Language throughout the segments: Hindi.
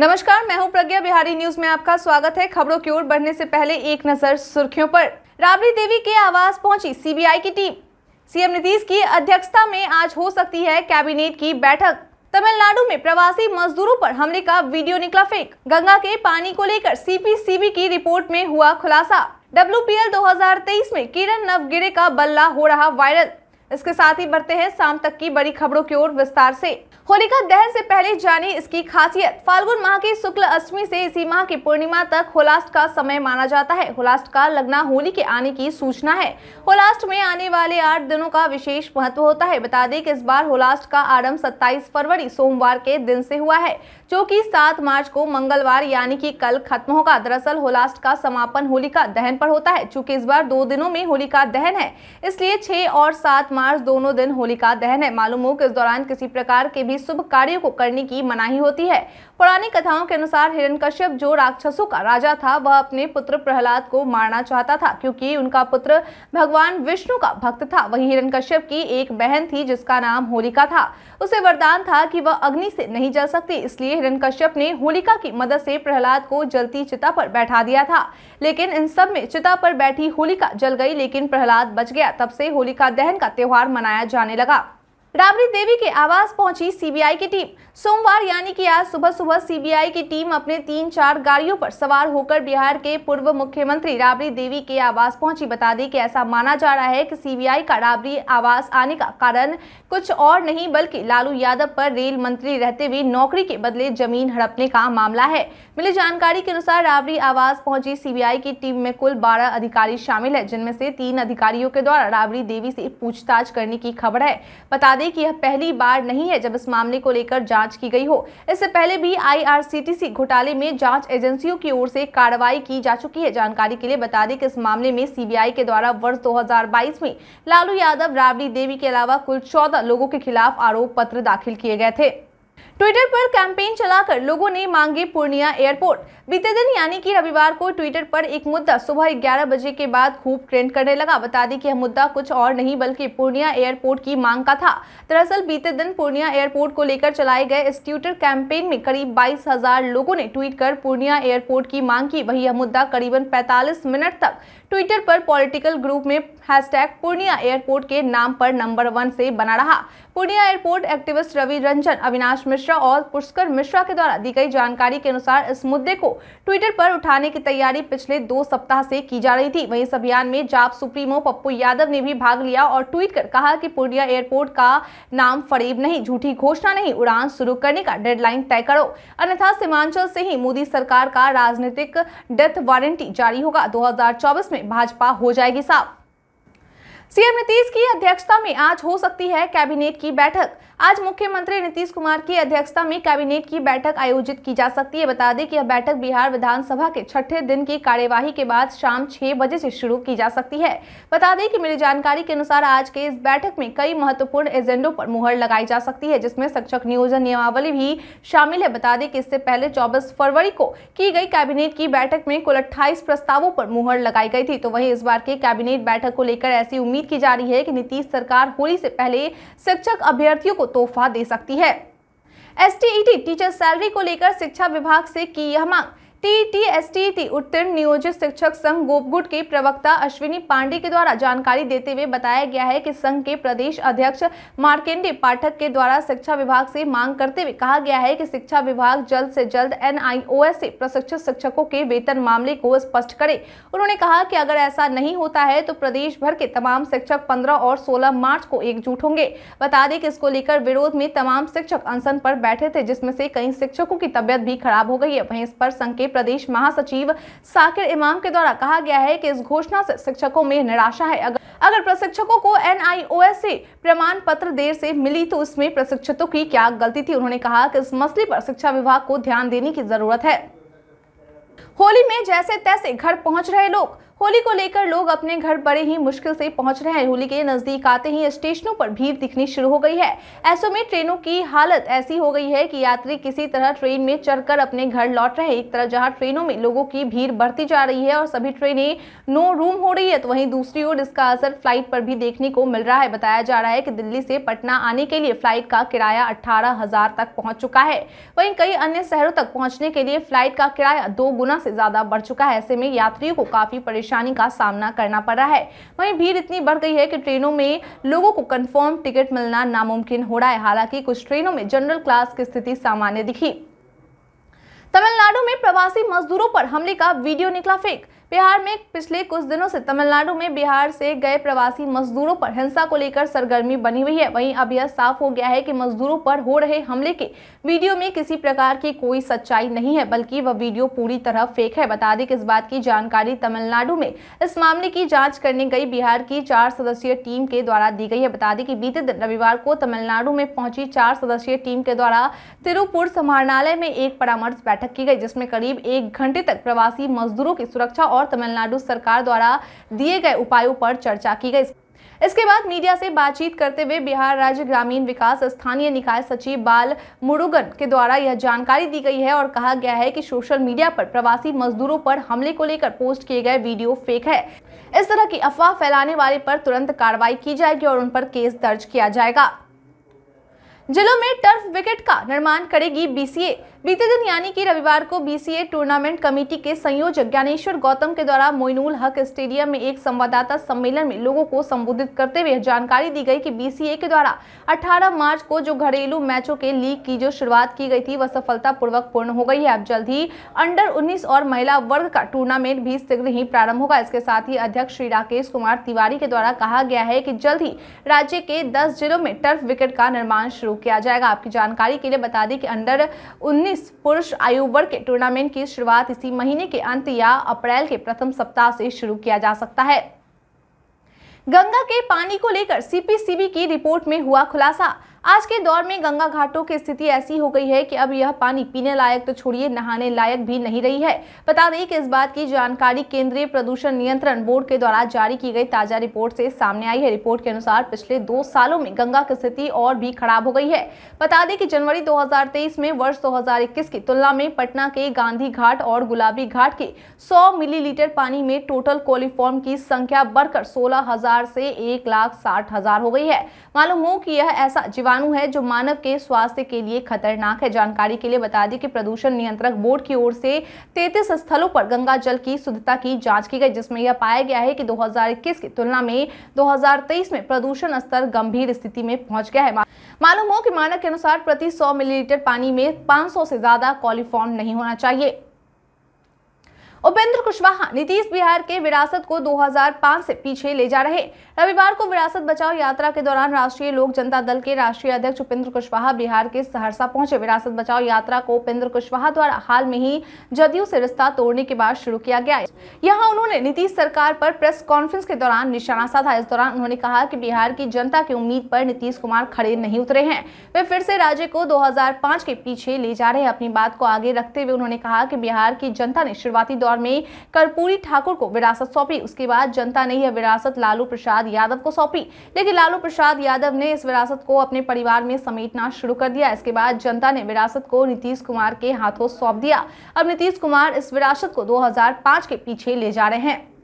नमस्कार मैं हूं प्रज्ञा बिहारी न्यूज में आपका स्वागत है खबरों की ओर बढ़ने से पहले एक नजर सुर्खियों पर राबड़ी देवी के आवास पहुंची सीबीआई की टीम सीएम नीतीश की अध्यक्षता में आज हो सकती है कैबिनेट की बैठक तमिलनाडु में प्रवासी मजदूरों पर हमले का वीडियो निकला फेक गंगा के पानी को लेकर सी की रिपोर्ट में हुआ खुलासा डब्ल्यू पी में किरण नवगिरे का बल्ला हो रहा वायरल इसके साथ ही बढ़ते हैं शाम तक की बड़ी खबरों की ओर विस्तार से होलिका दहन से पहले जानी इसकी खासियत फाल्गुन माह की शुक्ल अष्टमी से इसी माह की पूर्णिमा तक होलास्ट का समय माना जाता है होलास्ट का लगना होली के आने की सूचना है होलास्ट में आने वाले आठ दिनों का विशेष महत्व होता है बता दें कि इस बार होलास्ट का आरंभ सत्ताईस फरवरी सोमवार के दिन से हुआ है जो की सात मार्च को मंगलवार यानी की कल खत्म होगा दरअसल होलास्ट का समापन होलिका दहन पर होता है चूँकि इस बार दो दिनों में होलिका दहन है इसलिए छह और सात मार्च दोनों दिन होलिका दहन है मालूम हो कि इस दौरान किसी प्रकार के भी शुभ कार्यो को करने की मनाही होती है पुरानी कथाओं के अनुसार हिरण्यकश्यप जो राक्षसों का राजा था वह अपने पुत्र प्रहलाद को मारना चाहता था क्योंकि उनका पुत्र भगवान विष्णु का भक्त था वही कश्यप की एक बहन थी जिसका नाम होलिका था उसे वरदान था कि वह अग्नि से नहीं जल सकती इसलिए कश्यप ने होलिका की मदद से प्रहलाद को जलती चिता पर बैठा दिया था लेकिन इन सब में चिता पर बैठी होलिका जल गई लेकिन प्रहलाद बच गया तब से होलिका दहन का त्योहार त्यौहार मनाया जाने लगा राबड़ी देवी के आवास पहुंची सीबीआई की टीम सोमवार यानी कि आज सुबह सुबह सीबीआई की टीम अपने तीन चार गाड़ियों पर सवार होकर बिहार के पूर्व मुख्यमंत्री राबड़ी देवी के आवास पहुंची बता दें कि ऐसा माना जा रहा है कि सीबीआई का राबड़ी आवास आने का कारण कुछ और नहीं बल्कि लालू यादव पर रेल मंत्री रहते हुए नौकरी के बदले जमीन हड़पने का मामला है मिली जानकारी के अनुसार राबड़ी आवास पहुंची सीबीआई की टीम में कुल बारह अधिकारी शामिल है जिनमें से तीन अधिकारियों के द्वारा राबड़ी देवी से पूछताछ करने की खबर है बता दें दें कि यह पहली बार नहीं है जब इस मामले को लेकर जांच की गई हो इससे पहले भी आईआरसीटीसी घोटाले में जांच एजेंसियों की ओर से कार्रवाई की जा चुकी है जानकारी के लिए बता दें कि इस मामले में सीबीआई के द्वारा वर्ष 2022 में लालू यादव राबड़ी देवी के अलावा कुल चौदह लोगों के खिलाफ आरोप पत्र दाखिल किए गए थे ट्विटर पर कैंपेन चलाकर लोगों ने मांगे पूर्णिया एयरपोर्ट बीते दिन यानी कि रविवार को ट्विटर पर एक मुद्दा सुबह 11 बजे के बाद खूब ट्रेंड करने लगा बता दें कि यह मुद्दा कुछ और नहीं बल्कि पूर्णिया एयरपोर्ट की मांग का था दरअसल बीते दिन पूर्णिया एयरपोर्ट को लेकर चलाए गए इस ट्विटर कैंपेन में करीब बाईस लोगों ने ट्वीट कर पूर्णिया एयरपोर्ट की मांग की वही यह मुद्दा करीबन पैंतालीस मिनट तक ट्विटर पर पॉलिटिकल ग्रुप में हैशटैग पूर्णिया एयरपोर्ट के नाम पर नंबर वन से बना रहा पूर्णिया एयरपोर्ट एक्टिविस्ट रवि रंजन अविनाश मिश्रा और पुष्कर मिश्रा के द्वारा दी गई जानकारी के अनुसार इस मुद्दे को ट्विटर पर उठाने की तैयारी पिछले दो सप्ताह से की जा रही थी वहीं इस अभियान में जाप सुप्रीमो पप्पू यादव ने भी भाग लिया और ट्वीट कर कहा कि पूर्णिया एयरपोर्ट का नाम फरीब नहीं झूठी घोषणा नहीं उड़ान शुरू करने का डेडलाइन तय करो अन्यथा सीमांचल से ही मोदी सरकार का राजनीतिक डेथ वारंटी जारी होगा दो में भाजपा हो जाएगी साफ सीएम नीतीश की अध्यक्षता में आज हो सकती है कैबिनेट की बैठक आज मुख्यमंत्री नीतीश कुमार की अध्यक्षता में कैबिनेट की बैठक आयोजित की जा सकती है बता दें कि यह बैठक बिहार विधानसभा के छठे दिन की कार्यवाही के बाद शाम छह बजे से शुरू की जा सकती है बता दें कि मिली जानकारी के अनुसार आज के इस बैठक में कई महत्वपूर्ण एजेंडों पर मुहर लगाई जा सकती है जिसमें शिक्षक नियोजन नियमावली भी शामिल है बता दें कि इससे पहले चौबीस फरवरी को की गई कैबिनेट की बैठक में कुल अट्ठाईस प्रस्तावों पर मुहर लगाई गई थी तो वही इस बार के कैबिनेट बैठक को लेकर ऐसी उम्मीद उम्मीद की जा रही है कि नीतीश सरकार होली से पहले शिक्षक अभ्यर्थियों को तोहफा दे सकती है एस टीचर सैलरी को लेकर शिक्षा विभाग से की यह मांग टीटीएसटीटी उत्तीर्ण नियोजित शिक्षक संघ गोपगुट के प्रवक्ता अश्विनी पांडे के द्वारा जानकारी देते हुए बताया गया है कि संघ के प्रदेश अध्यक्ष मार्केंडे पाठक के द्वारा शिक्षा विभाग से मांग करते हुए कहा गया है कि शिक्षा विभाग जल्द से जल्द एनआईओएस से प्रशिक्षित शिक्षकों के वेतन मामले को स्पष्ट करे उन्होंने कहा की अगर ऐसा नहीं होता है तो प्रदेश भर के तमाम शिक्षक पंद्रह और सोलह मार्च को एकजुट होंगे बता दें कि इसको लेकर विरोध में तमाम शिक्षक अनशन पर बैठे थे जिसमे से कई शिक्षकों की तबियत भी खराब हो गई है वहीं इस पर संघ के प्रदेश महासचिव साकिर इमाम के द्वारा कहा गया है कि इस घोषणा से शिक्षकों में निराशा है अगर अगर प्रशिक्षकों को एन से प्रमाण पत्र देर से मिली तो उसमें प्रशिक्षकों की क्या गलती थी उन्होंने कहा कि इस मसले पर शिक्षा विभाग को ध्यान देने की जरूरत है होली में जैसे तैसे घर पहुंच रहे लोग होली को लेकर लोग अपने घर बड़े ही मुश्किल से पहुंच रहे हैं होली के नजदीक आते ही स्टेशनों पर भीड़ दिखनी शुरू हो गई है ऐसे में ट्रेनों की हालत ऐसी हो गई है कि यात्री किसी तरह ट्रेन में चढ़कर अपने घर लौट रहे एक तरह जहां ट्रेनों में लोगों की भीड़ बढ़ती जा रही है और सभी ट्रेनें नो रूम हो रही है तो वहीं दूसरी ओर इसका असर फ्लाइट पर भी देखने को मिल रहा है बताया जा रहा है की दिल्ली से पटना आने के लिए फ्लाइट का किराया अठारह तक पहुँच चुका है वही कई अन्य शहरों तक पहुँचने के लिए फ्लाइट का किराया दो गुना से ज्यादा बढ़ चुका है ऐसे में यात्रियों को काफी परेशान परेशानी का सामना करना पड़ रहा है वहीं भीड़ इतनी बढ़ गई है कि ट्रेनों में लोगों को कन्फर्म टिकट मिलना नामुमकिन हो रहा है हालांकि कुछ ट्रेनों में जनरल क्लास की स्थिति सामान्य दिखी तमिलनाडु में प्रवासी मजदूरों पर हमले का वीडियो निकला फेक बिहार में पिछले कुछ दिनों से तमिलनाडु में बिहार से गए प्रवासी मजदूरों पर हिंसा को लेकर सरगर्मी बनी हुई है वहीं अब यह साफ हो गया है कि मजदूरों पर हो रहे हमले के वीडियो में किसी प्रकार की कोई सच्चाई नहीं है बल्कि वह वीडियो पूरी तरह फेक है बता दें कि इस बात की जानकारी तमिलनाडु में इस मामले की जाँच करने गई बिहार की चार सदस्यीय टीम के द्वारा दी गई है बता दें कि बीते दिन रविवार को तमिलनाडु में पहुंची चार सदस्यीय टीम के द्वारा तिरुपुर समाहरणालय में एक परामर्श बैठक की गई जिसमें करीब एक घंटे तक प्रवासी मजदूरों की सुरक्षा और तमिलनाडु सरकार द्वारा दिए गए उपायों पर चर्चा की गई इसके बाद मीडिया से बातचीत करते हुए बिहार राज्य ग्रामीण विकास स्थानीय निकाय सचिव बाल मुरुगन के द्वारा यह जानकारी दी गई है और कहा गया है कि सोशल मीडिया पर प्रवासी मजदूरों पर हमले को लेकर पोस्ट किए गए वीडियो फेक है इस तरह की अफवाह फैलाने वाले पर तुरंत कार्रवाई की जाएगी और उन पर केस दर्ज किया जाएगा जिलों में टर्फ विकेट का निर्माण करेगी बीसीए बीते दिन यानी कि रविवार को बीसीए टूर्नामेंट कमेटी के संयोजक ज्ञानेश्वर गौतम के द्वारा मोइनुल हक स्टेडियम में एक संवाददाता सम्मेलन में लोगों को संबोधित करते हुए जानकारी दी गई कि बीसीए के द्वारा 18 मार्च को जो घरेलू मैचों के लीग की जो शुरुआत की गई थी वह सफलतापूर्वक पूर्ण हो गई है अब जल्द ही अंडर उन्नीस और महिला वर्ग का टूर्नामेंट भी शीघ्र ही प्रारंभ होगा इसके साथ ही अध्यक्ष श्री राकेश कुमार तिवारी के द्वारा कहा गया है कि जल्द ही राज्य के दस जिलों में टर्फ विकेट का निर्माण शुरू किया जाएगा आपकी जानकारी के लिए बता दें कि अंडर उन्नीस इस पुरुष आयु वर्ग के टूर्नामेंट की शुरुआत इसी महीने के अंत या अप्रैल के प्रथम सप्ताह से शुरू किया जा सकता है गंगा के पानी को लेकर सीपीसीबी की रिपोर्ट में हुआ खुलासा आज के दौर में गंगा घाटों की स्थिति ऐसी हो गई है कि अब यह पानी पीने लायक तो छोड़िए नहाने लायक भी नहीं रही है बता दें कि इस बात की जानकारी केंद्रीय प्रदूषण नियंत्रण बोर्ड के द्वारा जारी की गई ताजा रिपोर्ट से सामने आई है रिपोर्ट के अनुसार पिछले दो सालों में गंगा की स्थिति और भी खराब हो गई है बता दें कि जनवरी दो में वर्ष दो की तुलना में पटना के गांधी घाट और गुलाबी घाट के सौ मिलीलीटर पानी में टोटल कोलिफॉर्म की संख्या बढ़कर सोलह से एक हो गई है मालूम हो कि यह ऐसा जीवाणु जीवाणु है जो मानव के स्वास्थ्य के लिए खतरनाक है जानकारी के लिए बता दें कि प्रदूषण नियंत्रक बोर्ड की ओर से तैतीस स्थलों पर गंगा जल की शुद्धता की जाँच की गई जिसमें यह पाया गया है कि दो की तुलना में दो में प्रदूषण स्तर गंभीर स्थिति में पहुंच गया है मालूम हो कि मानक के अनुसार प्रति सौ मिलीलीटर पानी में पांच से ज्यादा कॉलिफॉर्म नहीं होना चाहिए उपेंद्र कुशवाहा नीतीश बिहार के विरासत को 2005 से पीछे ले जा रहे रविवार को विरासत बचाओ यात्रा के दौरान राष्ट्रीय लोक जनता दल के राष्ट्रीय अध्यक्ष उपेंद्र कुशवाहा बिहार के सहरसा पहुंचे विरासत बचाओ यात्रा को उपेंद्र कुशवाहा द्वारा हाल में ही जदयू से रिश्ता तोड़ने के बाद शुरू किया गया यहाँ उन्होंने नीतीश सरकार पर प्रेस कॉन्फ्रेंस के दौरान निशाना साधा इस दौरान उन्होंने कहा की बिहार की जनता की उम्मीद पर नीतीश कुमार खड़े नहीं उतरे हैं वे फिर से राज्य को दो के पीछे ले जा रहे हैं अपनी बात को आगे रखते हुए उन्होंने कहा की बिहार की जनता ने शुरुआती दौर दौर में कर्पूरी ठाकुर को विरासत सौंपी उसके बाद जनता ने यह विरासत लालू प्रसाद यादव को सौंपी लेकिन लालू प्रसाद यादव ने इस विरासत को अपने परिवार में समेटना शुरू कर दिया इसके बाद जनता ने विरासत को नीतीश कुमार के हाथों सौंप दिया अब नीतीश कुमार इस विरासत को दो के पीछे ले जा रहे हैं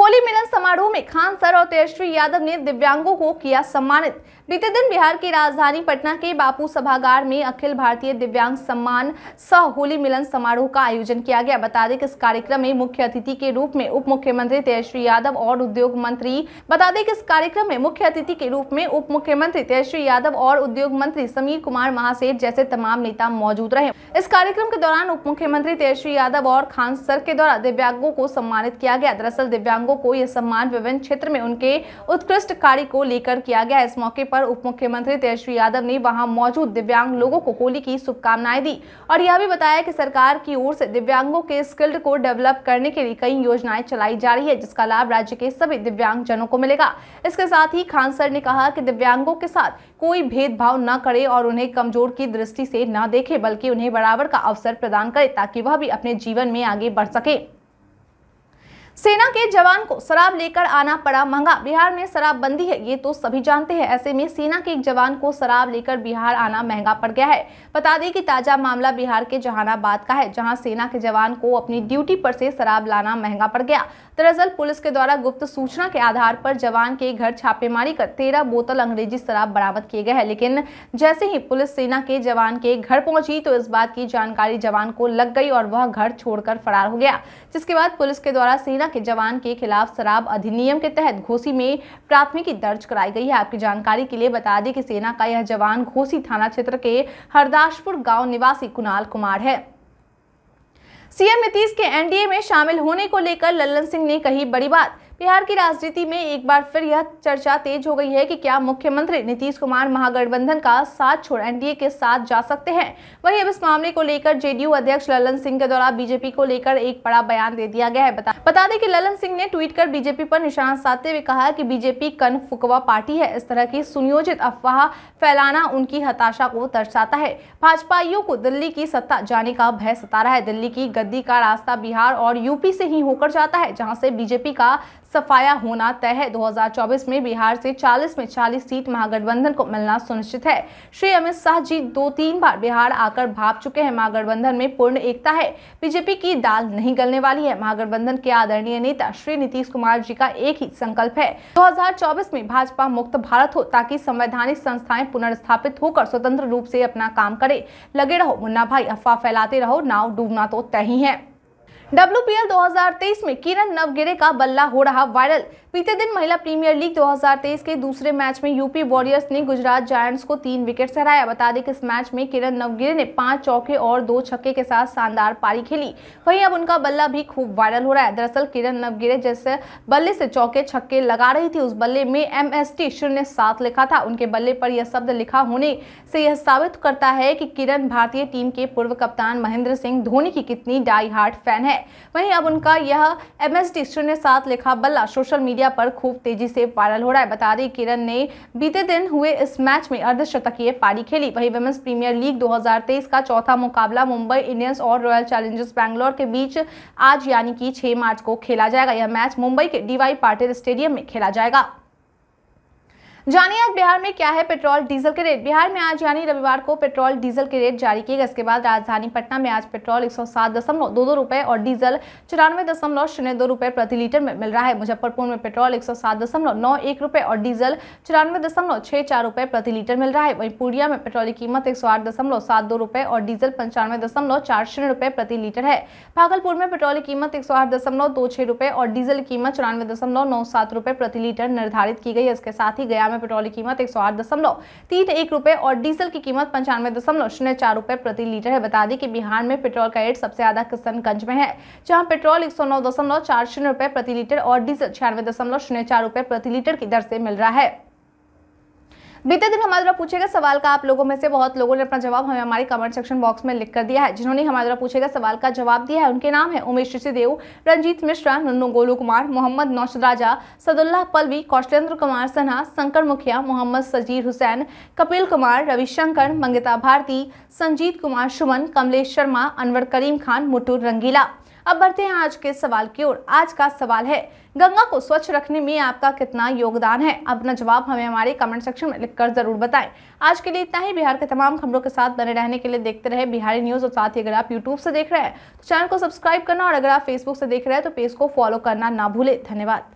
होली मिलन समारोह में खान सर और तेजस्वी यादव ने दिव्यांगों को किया सम्मानित बीते दिन बिहार की राजधानी पटना के बापू सभागार में अखिल भारतीय दिव्यांग सम्मान सह होली मिलन समारोह का आयोजन किया गया बता दें कि इस कार्यक्रम में मुख्य अतिथि के रूप में उप मुख्यमंत्री तेजस्वी यादव और उद्योग मंत्री बता दें कि इस कार्यक्रम में मुख्य अतिथि के रूप में उप मुख्यमंत्री तेजस्वी यादव और उद्योग मंत्री समीर कुमार महासेठ जैसे तमाम नेता मौजूद रहे इस कार्यक्रम के दौरान उप मुख्यमंत्री तेजस्वी यादव और खान सर के द्वारा दिव्यांगों को सम्मानित किया गया दरअसल दिव्यांगों दिव्यांगों को यह सम्मान विभिन्न क्षेत्र में उनके उत्कृष्ट कार्य को लेकर किया गया इस मौके पर उप मुख्यमंत्री तेजस्वी यादव ने वहां मौजूद दिव्यांग लोगों को होली की शुभकामनाएं दी और यह भी बताया कि सरकार की ओर से दिव्यांगों के स्किल्ड को डेवलप करने के लिए कई योजनाएं चलाई जा रही है जिसका लाभ राज्य के सभी दिव्यांग जनों को मिलेगा इसके साथ ही खान सर ने कहा कि दिव्यांगों के साथ कोई भेदभाव न करे और उन्हें कमजोर की दृष्टि से न देखे बल्कि उन्हें बराबर का अवसर प्रदान करे ताकि वह भी अपने जीवन में आगे बढ़ सके सेना के जवान को शराब लेकर आना पड़ा महंगा बिहार में शराबबंदी है ये तो सभी जानते हैं ऐसे में सेना के एक जवान को शराब लेकर बिहार आना महंगा पड़ गया है बता दें कि ताजा मामला बिहार के जहानाबाद का है जहां सेना के जवान को अपनी ड्यूटी पर से शराब लाना महंगा पड़ गया दरअसल पुलिस के द्वारा गुप्त सूचना के आधार पर जवान के घर छापेमारी कर तेरह बोतल अंग्रेजी शराब बरामद किए गए हैं लेकिन जैसे ही पुलिस सेना के जवान के घर पहुंची तो इस बात की जानकारी जवान को लग गई और वह घर छोड़कर फरार हो गया जिसके बाद पुलिस के द्वारा सेना के जवान के खिलाफ शराब अधिनियम के तहत घोसी में प्राथमिकी दर्ज कराई गई है आपकी जानकारी के लिए बता दें कि सेना का यह जवान घोसी थाना क्षेत्र के हरदासपुर गांव निवासी कुणाल कुमार है सीएम नीतीश के एनडीए में शामिल होने को लेकर लल्लन सिंह ने कही बड़ी बात बिहार की राजनीति में एक बार फिर यह चर्चा तेज हो गई है कि क्या मुख्यमंत्री नीतीश कुमार महागठबंधन का साथ छोड़ एनडीए के साथ जा सकते हैं वहीं अब इस मामले को लेकर जेडीयू अध्यक्ष ललन सिंह के द्वारा बीजेपी को लेकर एक बड़ा बयान दे दिया गया है बता, बता दें कि ललन सिंह ने ट्वीट कर बीजेपी पर निशान साधते हुए कहा कि बीजेपी कन फुकवा पार्टी है इस तरह की सुनियोजित अफवाह फैलाना उनकी हताशा को दर्शाता है भाजपाइयों को दिल्ली की सत्ता जाने का भय सता रहा है दिल्ली की गद्दी का रास्ता बिहार और यूपी से ही होकर जाता है जहाँ से बीजेपी का सफाया होना तय है 2024 में बिहार से 40 में 40 सीट महागठबंधन को मिलना सुनिश्चित है श्री अमित शाह जी दो तीन बार बिहार आकर भाप चुके हैं महागठबंधन में पूर्ण एकता है बीजेपी की दाल नहीं गलने वाली है महागठबंधन के आदरणीय नेता श्री नीतीश कुमार जी का एक ही संकल्प है दो में भाजपा मुक्त भारत हो ताकि संवैधानिक संस्थाएं पुनर्स्थापित होकर स्वतंत्र रूप से अपना काम करे लगे रहो मुन्ना भाई अफवाह फैलाते रहो नाव डूबना तो तय ही है डब्ल्यू 2023 में किरण नवगिरे का बल्ला हो रहा वायरल बीते दिन महिला प्रीमियर लीग 2023 के दूसरे मैच में यूपी वॉरियर्स ने गुजरात जायंट्स को तीन विकेट से हराया बता दें कि इस मैच में किरण नवगिरे ने पांच चौके और दो छक्के के साथ शानदार पारी खेली वहीं अब उनका बल्ला भी खूब वायरल हो रहा है दरअसल किरण नवगिरे जैसे बल्ले से चौके छक्के लगा रही थी उस बल्ले में एम एस टी शून्य सात लिखा था उनके बल्ले पर यह शब्द लिखा होने से यह साबित करता है कि किरण भारतीय टीम के पूर्व कप्तान महेंद्र सिंह धोनी की कितनी डाई हार्ट फैन है वहीं अब उनका यह एम एस टीचर ने साथ लिखा बल्ला सोशल मीडिया पर खूब तेजी से वायरल हो रहा है बता दें किरण ने बीते दिन हुए इस मैच में अर्धशतकीय पारी खेली वहीं वेमेंस प्रीमियर लीग 2023 का चौथा मुकाबला मुंबई इंडियंस और रॉयल चैलेंजर्स बैंगलोर के बीच आज यानी कि छह मार्च को खेला जाएगा यह मैच मुंबई के डीवाई पाटिल स्टेडियम में खेला जाएगा जानिए आज बिहार में क्या है पेट्रोल डीजल के रेट बिहार में आज यानी रविवार को पेट्रोल डीजल के रेट जारी किए गए इसके बाद राजधानी पटना में आज पेट्रोल एक सौ सात दशमलव दो दो और डीजल चौरानवे दशमलव शून्य दो रुपए प्रति लीटर में मिल रहा है मुजफ्फरपुर में पेट्रोल एक सौ सात दशमलव नौ एक और डीजल चौरानवे दशमलव छह चार रुपए प्रति लीटर मिल रहा है वहीं पूर्णिया में पेट्रोल की कीमत एक सौ आठ दशमलव सात दो और डीजल पंचानवे दशमलव चार शून्य प्रति लीटर है भागलपुर में पेट्रोल की कीमत एक सौ आठ दशमलव दो और डीजल की कीमत चौरानवे दशमलव नौ सात प्रति लीटर निर्धारित की गई इसके साथ ही गया में पेट्रोल की कीमत एक सौ आठ दशमलव तीन एक रुपये और डीजल की कीमत पंचानवे दशमलव शून्य चार रुपए प्रति लीटर है बता दें कि बिहार में पेट्रोल का रेट सबसे ज्यादा किशनगंज में है जहाँ पेट्रोल एक सौ नौ दशमलव चार शून्य प्रति लीटर और डीजल छियानवे दशमलव शून्य चार प्रति लीटर की दर से मिल रहा है बीते दिन हमारे द्वारा पूछे गए सवाल का आप लोगों में से बहुत लोगों ने अपना जवाब हमें हमारे कमेंट सेक्शन बॉक्स में लिख कर दिया है जिन्होंने हमारे द्वारा पूछे गए सवाल का जवाब दिया है उनके नाम है उमेश ऋषिदेव रंजीत मिश्रा नन्नू गोलू कुमार मोहम्मद नौशद राजा सदुल्लाह पलवी कौशलेंद्र कुमार सिन्हा शंकर मुखिया मोहम्मद सजीर हुसैन कपिल कुमार रविशंकर मंगिता भारती संजीत कुमार सुमन कमलेश शर्मा अनवर करीम खान मुटूर रंगीला अब बढ़ते हैं आज के सवाल की ओर आज का सवाल है गंगा को स्वच्छ रखने में आपका कितना योगदान है अपना जवाब हमें हमारे कमेंट सेक्शन में लिखकर जरूर बताएं आज के लिए इतना ही बिहार के तमाम खबरों के साथ बने रहने के लिए देखते रहे बिहारी न्यूज और साथ ही अगर आप यूट्यूब से देख रहे हैं तो चैनल को सब्सक्राइब करना और अगर आप फेसबुक से देख रहे हैं तो पेज को फॉलो करना ना भूले धन्यवाद